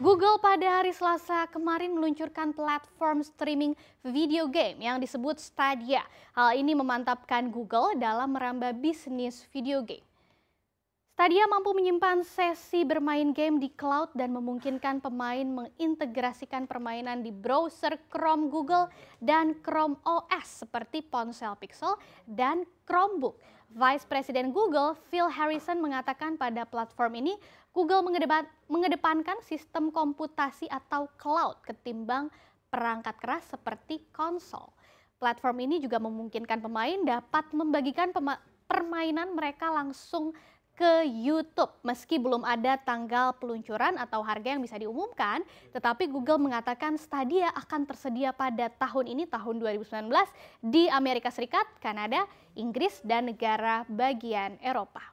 Google pada hari Selasa kemarin meluncurkan platform streaming video game yang disebut Stadia. Hal ini memantapkan Google dalam merambah bisnis video game. Stadia mampu menyimpan sesi bermain game di cloud dan memungkinkan pemain mengintegrasikan permainan di browser Chrome Google dan Chrome OS seperti ponsel Pixel dan Chromebook. Vice President Google Phil Harrison mengatakan pada platform ini Google mengedepankan sistem komputasi atau cloud ketimbang perangkat keras seperti konsol. Platform ini juga memungkinkan pemain dapat membagikan permainan mereka langsung ke YouTube. Meski belum ada tanggal peluncuran atau harga yang bisa diumumkan, tetapi Google mengatakan Stadia akan tersedia pada tahun ini, tahun 2019, di Amerika Serikat, Kanada, Inggris, dan negara bagian Eropa.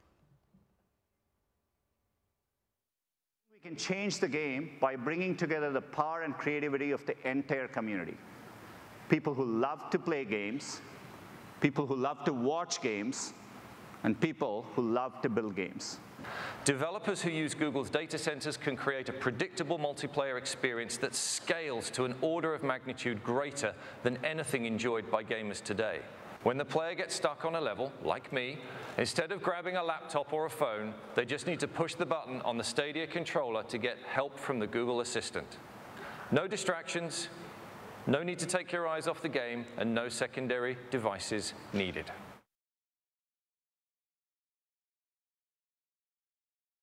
We can change the game by bringing together the power and creativity of the entire community. People who love to play games, people who love to watch games, and people who love to build games. Developers who use Google's data centers can create a predictable multiplayer experience that scales to an order of magnitude greater than anything enjoyed by gamers today. When the player gets stuck on a level, like me, instead of grabbing a laptop or a phone, they just need to push the button on the Stadia controller to get help from the Google Assistant. No distractions, no need to take your eyes off the game, and no secondary devices needed.